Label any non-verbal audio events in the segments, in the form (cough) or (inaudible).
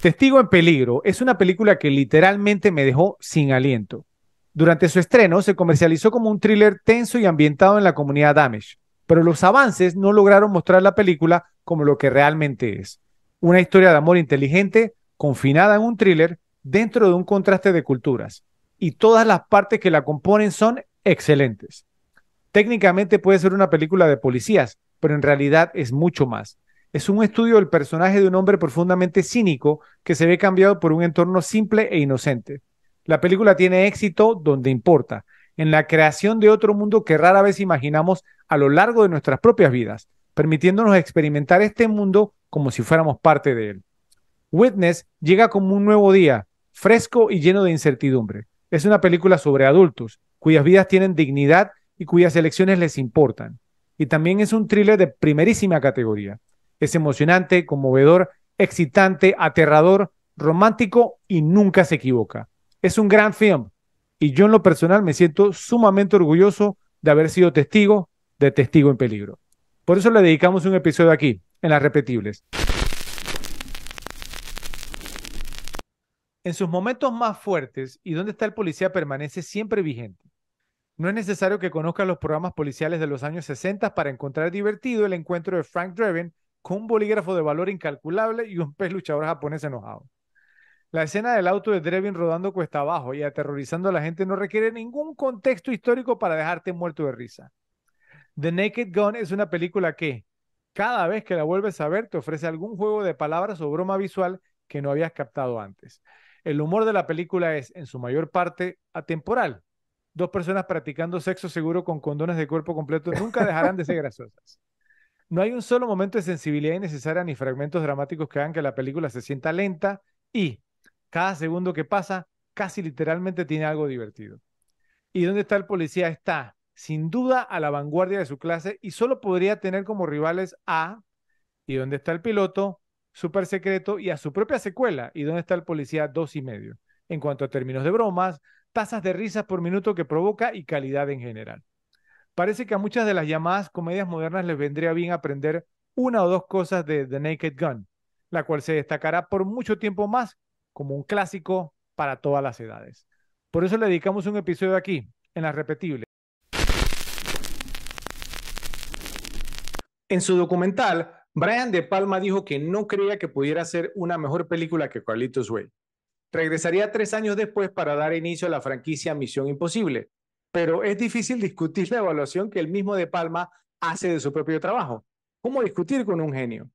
Testigo en Peligro es una película que literalmente me dejó sin aliento. Durante su estreno se comercializó como un thriller tenso y ambientado en la comunidad Amish, pero los avances no lograron mostrar la película como lo que realmente es. Una historia de amor inteligente, confinada en un thriller, dentro de un contraste de culturas. Y todas las partes que la componen son excelentes. Técnicamente puede ser una película de policías, pero en realidad es mucho más es un estudio del personaje de un hombre profundamente cínico que se ve cambiado por un entorno simple e inocente. La película tiene éxito donde importa, en la creación de otro mundo que rara vez imaginamos a lo largo de nuestras propias vidas, permitiéndonos experimentar este mundo como si fuéramos parte de él. Witness llega como un nuevo día, fresco y lleno de incertidumbre. Es una película sobre adultos, cuyas vidas tienen dignidad y cuyas elecciones les importan. Y también es un thriller de primerísima categoría. Es emocionante, conmovedor, excitante, aterrador, romántico y nunca se equivoca. Es un gran film y yo en lo personal me siento sumamente orgulloso de haber sido testigo de Testigo en Peligro. Por eso le dedicamos un episodio aquí, en Las Repetibles. En sus momentos más fuertes y donde está el policía permanece siempre vigente. No es necesario que conozca los programas policiales de los años 60 para encontrar divertido el encuentro de Frank Drebin un bolígrafo de valor incalculable y un pez luchador japonés enojado. La escena del auto de Drevin rodando cuesta abajo y aterrorizando a la gente no requiere ningún contexto histórico para dejarte muerto de risa. The Naked Gun es una película que, cada vez que la vuelves a ver, te ofrece algún juego de palabras o broma visual que no habías captado antes. El humor de la película es, en su mayor parte, atemporal. Dos personas practicando sexo seguro con condones de cuerpo completo nunca dejarán de ser (laughs) graciosas. No hay un solo momento de sensibilidad innecesaria ni fragmentos dramáticos que hagan que la película se sienta lenta y cada segundo que pasa casi literalmente tiene algo divertido. ¿Y dónde está el policía? Está sin duda a la vanguardia de su clase y solo podría tener como rivales a ¿Y dónde está el piloto? Super secreto y a su propia secuela ¿Y dónde está el policía? Dos y medio. En cuanto a términos de bromas, tasas de risas por minuto que provoca y calidad en general. Parece que a muchas de las llamadas comedias modernas les vendría bien aprender una o dos cosas de The Naked Gun, la cual se destacará por mucho tiempo más como un clásico para todas las edades. Por eso le dedicamos un episodio aquí, en La Repetible. En su documental, Brian De Palma dijo que no creía que pudiera ser una mejor película que Carlitos Way. Regresaría tres años después para dar inicio a la franquicia Misión Imposible, pero es difícil discutir la evaluación que el mismo De Palma hace de su propio trabajo. ¿Cómo discutir con un genio?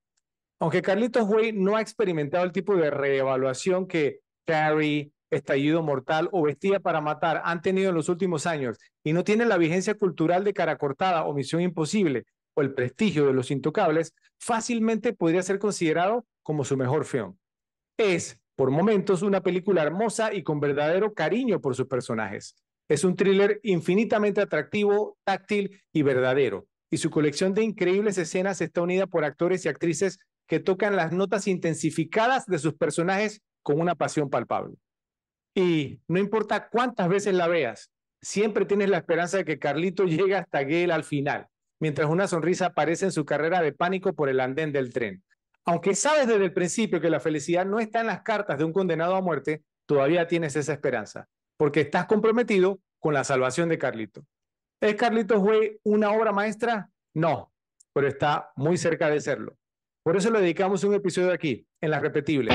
Aunque Carlitos Way no ha experimentado el tipo de reevaluación que Carrie, Estallido Mortal o Vestida para Matar han tenido en los últimos años y no tiene la vigencia cultural de Cara Cortada o Misión Imposible o el prestigio de Los Intocables, fácilmente podría ser considerado como su mejor film. Es, por momentos, una película hermosa y con verdadero cariño por sus personajes. Es un thriller infinitamente atractivo, táctil y verdadero, y su colección de increíbles escenas está unida por actores y actrices que tocan las notas intensificadas de sus personajes con una pasión palpable. Y no importa cuántas veces la veas, siempre tienes la esperanza de que Carlito llegue hasta Gale al final, mientras una sonrisa aparece en su carrera de pánico por el andén del tren. Aunque sabes desde el principio que la felicidad no está en las cartas de un condenado a muerte, todavía tienes esa esperanza porque estás comprometido con la salvación de Carlito. ¿Es Carlito fue una obra maestra? No, pero está muy cerca de serlo. Por eso le dedicamos un episodio aquí, en La Repetible.